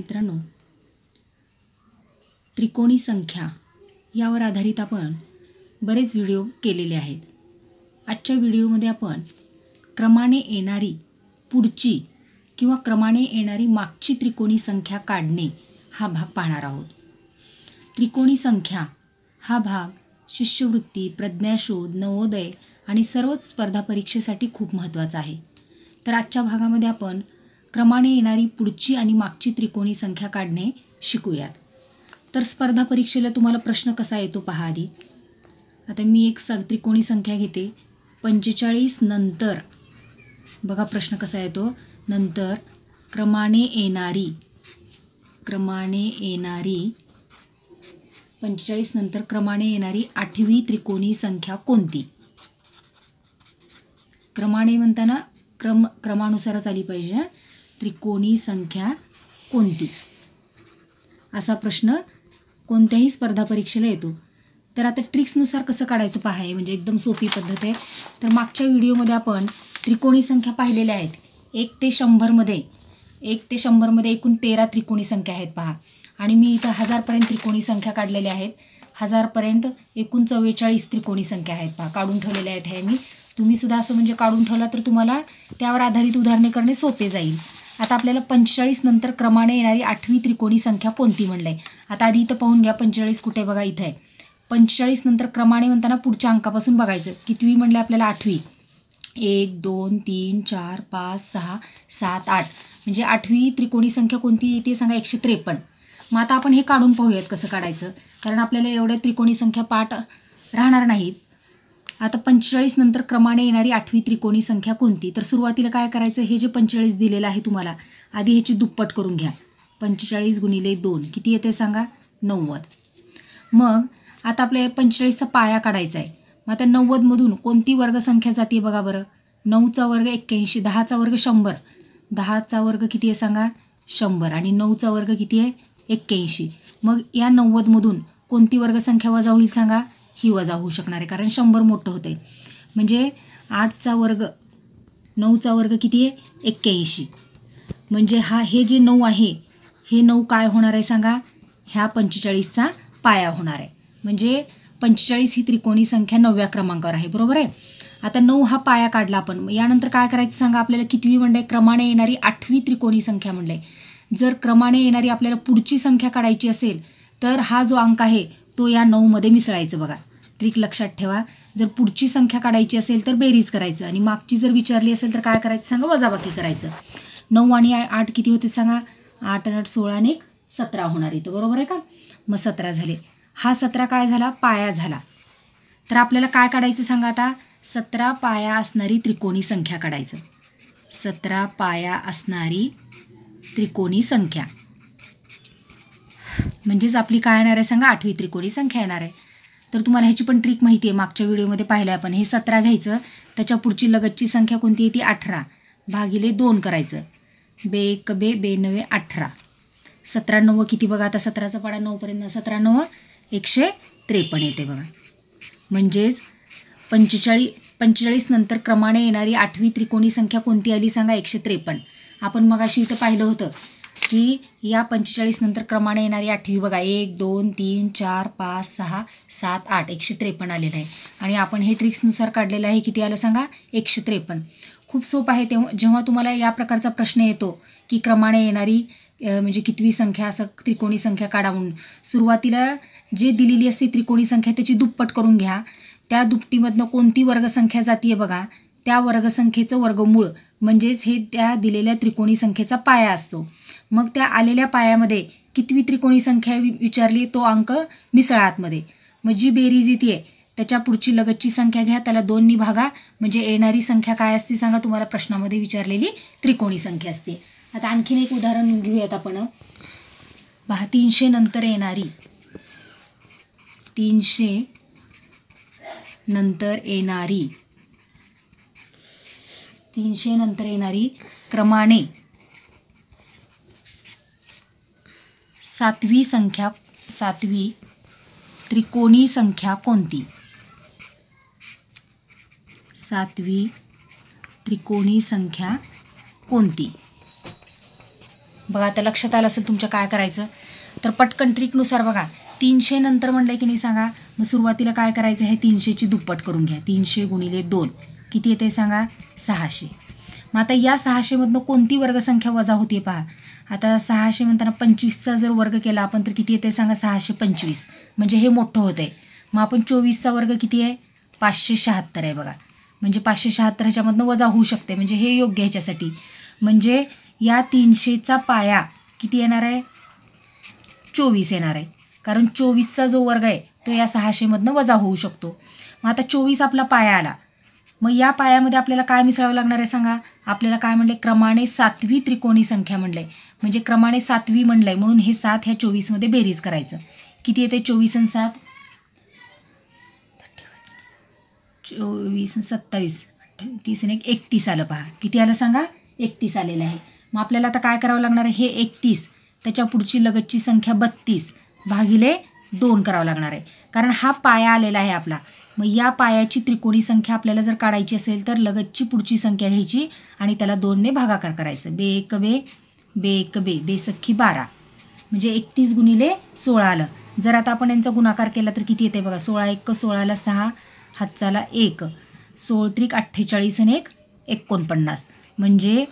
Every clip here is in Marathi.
मित्रांनो त्रिकोणी संख्या यावर आधारित आपण बरेच व्हिडिओ केलेले आहेत आजच्या व्हिडिओमध्ये आपण क्रमाने येणारी पुढची किंवा क्रमाने येणारी मागची त्रिकोणी संख्या काढणे हा भाग पाहणार आहोत त्रिकोणी संख्या हा भाग शिष्यवृत्ती प्रज्ञाशोध नवोदय आणि सर्वच स्पर्धा परीक्षेसाठी खूप महत्त्वाचा आहे तर आजच्या भागामध्ये आपण क्रमाने येणारी पुढची आणि मागची त्रिकोणी संख्या काढणे शिकूयात तर स्पर्धा परीक्षेला तुम्हाला प्रश्न कसा येतो पहा आधी आता मी एक स त्रिकोणी संख्या घेते पंचेचाळीस नंतर बघा प्रश्न कसा येतो नंतर क्रमाने येणारी क्रमाने येणारी पंचेचाळीस नंतर क्रमाने येणारी आठवी त्रिकोणी संख्या कोणती क्रमाने म्हणताना क्रम क्रमानुसारच आली पाहिजे त्रिकोणी संख्या कोणती असा प्रश्न कोणत्याही स्पर्धा परीक्षेला येतो तर आता ट्रिक्सनुसार कसं काढायचं पाहाय म्हणजे एकदम सोपी पद्धत आहे तर मागच्या व्हिडिओमध्ये आपण त्रिकोणी संख्या पाहिलेल्या आहेत एक ते शंभरमध्ये एक ते शंभरमध्ये एकूण तेरा त्रिकोणी संख्या आहेत पहा आणि मी इथं हजारपर्यंत त्रिकोणी संख्या काढलेल्या आहेत हजारपर्यंत एकूण चव्वेचाळीस त्रिकोणी संख्या आहेत पहा काढून ठेवलेल्या आहेत हे मी तुम्हीसुद्धा असं म्हणजे काढून ठेवला तर तुम्हाला त्यावर आधारित उदाहरणे करणे सोपे जाईल आता आपल्याला पंचेचाळीस नंतर क्रमाने येणारी आठवी त्रिकोणी संख्या कोणती म्हणलं आहे आता आधी इथं पाहून घ्या पंचेचाळीस कुठे बघा इथं आहे पंचेचाळीस नंतर क्रमाने म्हणताना पुढच्या अंकापासून बघायचं कितवी म्हणलं आपल्याला आठवी एक दोन तीन चार पाच सहा सात आठ म्हणजे आठवी त्रिकोणी संख्या कोणती येते सांगा एकशे त्रेपन्न मग आता आपण हे काढून पाहूयात कसं काढायचं कारण आपल्याला एवढ्या त्रिकोणी संख्या पाठ राहणार नाहीत आता पंचेचाळीस नंतर क्रमाने येणारी आठवी त्रिकोणी संख्या कोणती तर सुरुवातीला काय करायचं हे जे पंचेचाळीस दिलेलं आहे तुम्हाला आधी ह्याची दुप्पट करून घ्या पंचेचाळीस गुणिले दोन किती येते सांगा नव्वद मग आता आपल्या पंचेचाळीसचा पाया काढायचा आहे मग आता नव्वदमधून कोणती वर्गसंख्या जाते बघा बरं नऊचा वर्ग एक्क्याऐंशी दहाचा वर्ग शंभर दहाचा वर्ग किती आहे सांगा शंभर आणि नऊचा वर्ग किती आहे एक्क्याऐंशी मग या नव्वदमधून कोणती वर्गसंख्या वजा होईल सांगा ही वजा होऊ शकणार आहे कारण शंभर मोठं होतं आहे म्हणजे आठचा वर्ग नऊचा वर्ग किती आहे एक्क्याऐंशी म्हणजे हा हे जे नऊ आहे हे नऊ काय होणार आहे सांगा ह्या पंचेचाळीसचा पाया होणार आहे म्हणजे पंचेचाळीस ही त्रिकोणी संख्या नवव्या क्रमांकावर आहे बरोबर आहे आता नऊ हा पाया काढला आपण यानंतर काय करायचं सांगा आपल्याला कितवी म्हणलं क्रमाने येणारी आठवी त्रिकोणी संख्या म्हणलं जर क्रमाने येणारी आपल्याला पुढची संख्या काढायची असेल तर हा जो अंक आहे तो या नऊमध्ये मिसळायचं बघा ट्रिक लक्षात ठेवा जर पुढची संख्या काढायची असेल तर बेरीज करायचं आणि मागची जर विचारली असेल तर काय करायचं सांगा वजाबाकी करायचं नऊ आणि आठ किती होते सांगा आठ आणि आठ सोळा आणि एक सतरा होणार तर बरोबर आहे का मग सतरा झाले हा सतरा काय झाला पाया झाला तर आपल्याला काय काढायचं सांगा आता सतरा पाया असणारी त्रिकोणी संख्या काढायचं सतरा पाया असणारी त्रिकोणी संख्या म्हणजेच आपली काय येणार आहे सांगा आठवी त्रिकोणी संख्या येणार आहे तर तुम्हाला ह्याची पण ट्रिक माहिती आहे मागच्या व्हिडिओमध्ये पाहिलं आपण हे सतरा घ्यायचं त्याच्या पुढची लगतची संख्या कोणती आहे ती अठरा भागिले दोन करायचं बे एक बे बे नवे अठरा सतरा नव्वं किती बघा आता सतराचा पाडा नऊपर्यंत सतरा नव्वं एकशे त्रेपन्न येते बघा म्हणजेच पंचेचाळीस पंचेचाळीस नंतर क्रमाने येणारी आठवी त्रिकोणी संख्या कोणती आली सांगा एकशे त्रेपन्न आपण मगाशी इथं पाहिलं होतं की या पंचेचाळीस नंतर क्रमाने येणारी आठवी बघा एक दोन तीन चार पाच सहा सात आठ एकशे त्रेपन्न आलेलं आहे आणि आपण हे ट्रिक्सनुसार काढलेलं आहे किती आलं सांगा एकशे त्रेपन्न खूप सोपं आहे तेव्हा जेव्हा तुम्हाला या प्रकारचा प्रश्न येतो की क्रमाने येणारी म्हणजे कितवी संख्या असं त्रिकोणी संख्या काढा म्हणून सुरुवातीला जे दिलेली असते त्रिकोणी संख्या त्याची दुप्पट करून घ्या त्या दुपटीमधनं कोणती वर्गसंख्या जाती आहे बघा त्या वर्गसंख्येचं वर्गमूळ म्हणजेच हे त्या दिलेल्या त्रिकोणी संख्येचा पाया असतो मग त्या आलेल्या पायामध्ये कितवी त्रिकोणी संख्या विचारली तो अंक मिसळातमध्ये मग जी बेरीज येते त्याच्या पुढची लगतची संख्या घ्या त्याला दोन्ही भागा म्हणजे येणारी संख्या काय असते सांगा तुम्हाला प्रश्नामध्ये विचारलेली त्रिकोणी संख्या असते आता आणखीन एक उदाहरण घेऊयात आपण पहा तीनशे नंतर येणारी तीनशे नंतर येणारी तीनशे नंतर येणारी क्रमाने सातवी संख्या सातवी त्रिकोणी संख्या कोणती सातवी त्रिकोणी संख्या कोणती बघा आता लक्षात आलं असेल तुमच्या काय करायचं तर पटकन ट्रिकनुसार बघा तीनशे नंतर म्हणलं की नाही सांगा मग सुरुवातीला काय करायचं आहे तीनशेची दुप्पट करून घ्या तीनशे गुणिले दोन किती येते सांगा सहाशे मग आता या सहाशेमधनं कोणती वर्गसंख्या वजा होती पहा आता सहाशे म्हणताना पंचवीसचा जर वर्ग केला आपण तर किती येते सांगा सहाशे पंचवीस म्हणजे हे मोठं होतं आहे मग आपण चोवीसचा वर्ग किती आहे पाचशे शहात्तर आहे बघा म्हणजे पाचशे शहात्तर ह्याच्यामधनं वजा होऊ शकते म्हणजे हे योग्य ह्याच्यासाठी म्हणजे या तीनशेचा पाया किती येणार आहे चोवीस येणार आहे कारण चोवीसचा जो वर्ग आहे तो या सहाशेमधनं वजा होऊ शकतो मग आता चोवीस आपला पाया आला मग या पायामध्ये आपल्याला काय मिसळावं लागणार आहे सांगा आपल्याला काय म्हणलंय क्रमाने सातवी त्रिकोणी संख्या म्हणलंय म्हणजे क्रमाने सातवी म्हणलंय म्हणून हे सात ह्या चोवीसमध्ये बेरीज करायचं किती येते चोवीस आणि सात चोवीस सत्तावीस तीस आणि एक एकतीस आलं पहा किती आलं सांगा एकतीस आलेलं आहे मग आपल्याला आता काय करावं लागणार आहे हे एकतीस त्याच्या पुढची लगतची संख्या बत्तीस भागिले दोन करावं लागणार आहे कारण हा पाया आलेला आहे आपला मग या पायाची त्रिकोणी संख्या आपल्याला जर काढायची असेल तर लगतची पुढची संख्या घ्यायची आणि त्याला दोनने भागाकार करायचं बे एक बे बे एक बे बेसख्खी बारा म्हणजे एकतीस गुणिले सोळा आलं जर आता आपण यांचा गुणाकार केला तर किती येते बघा सोळा एक सोळाला सहा हातचाला एक सोळत्रिक अठ्ठेचाळीस आणि एक एकोणपन्नास म्हणजे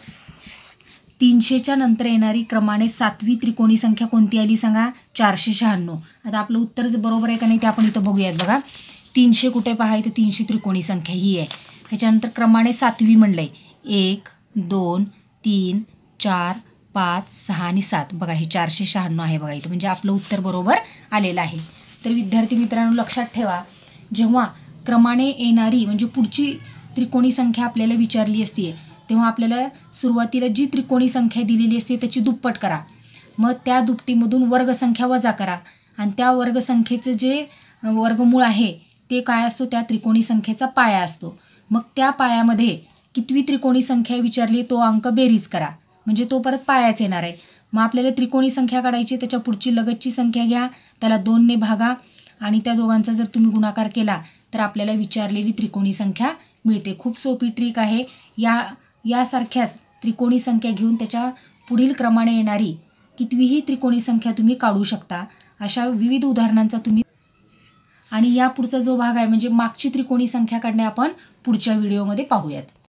तीनशेच्या नंतर येणारी क्रमाने सातवी त्रिकोणी संख्या कोणती आली सांगा चारशे शहाण्णव आता आपलं उत्तर बरोबर आहे का नाही ते आपण इथं बघूयात बघा तीनशे कुठे पहा तर तीनशे त्रिकोणी संख्या ही आहे ह्याच्यानंतर क्रमाने सातवी म्हणलं आहे एक दोन तीन चार पाच सहा आणि सात बघा हे चारशे शहाण्णव आहे बघा इथं म्हणजे आपलं उत्तर बरोबर आलेलं आहे तर विद्यार्थी मित्रांनो लक्षात ठेवा जेव्हा क्रमाने येणारी म्हणजे पुढची त्रिकोणी संख्या आपल्याला विचारली असते तेव्हा आपल्याला सुरुवातीला जी त्रिकोणी संख्या दिलेली असते त्याची दुप्पट करा मग त्या दुपटीमधून वर्गसंख्या वजा करा आणि त्या वर्गसंख्येचं जे वर्गमूळ आहे ते काय असतो त्या त्रिकोणी संख्येचा पाया असतो मग त्या पायामध्ये कितवी त्रिकोणी संख्या विचारली तो अंक बेरीज करा म्हणजे तो परत पायाच येणार आहे मग आपल्याला त्रिकोणी संख्या काढायची त्याच्या पुढची लगतची संख्या घ्या त्याला दोनने भागा आणि त्या दोघांचा जर तुम्ही गुणाकार केला तर आपल्याला विचारलेली त्रिकोणी संख्या मिळते खूप सोपी ट्रिक आहे या यासारख्याच त्रिकोणी संख्या घेऊन त्याच्या पुढील क्रमाने येणारी कितवीही त्रिकोणी संख्या तुम्ही काढू शकता अशा विविध उदाहरणांचा तुम्ही आणि या पुढचा जो भाग आहे म्हणजे मागची त्रिकोणी संख्या काढणे आपण पुढच्या व्हिडिओमध्ये पाहूयात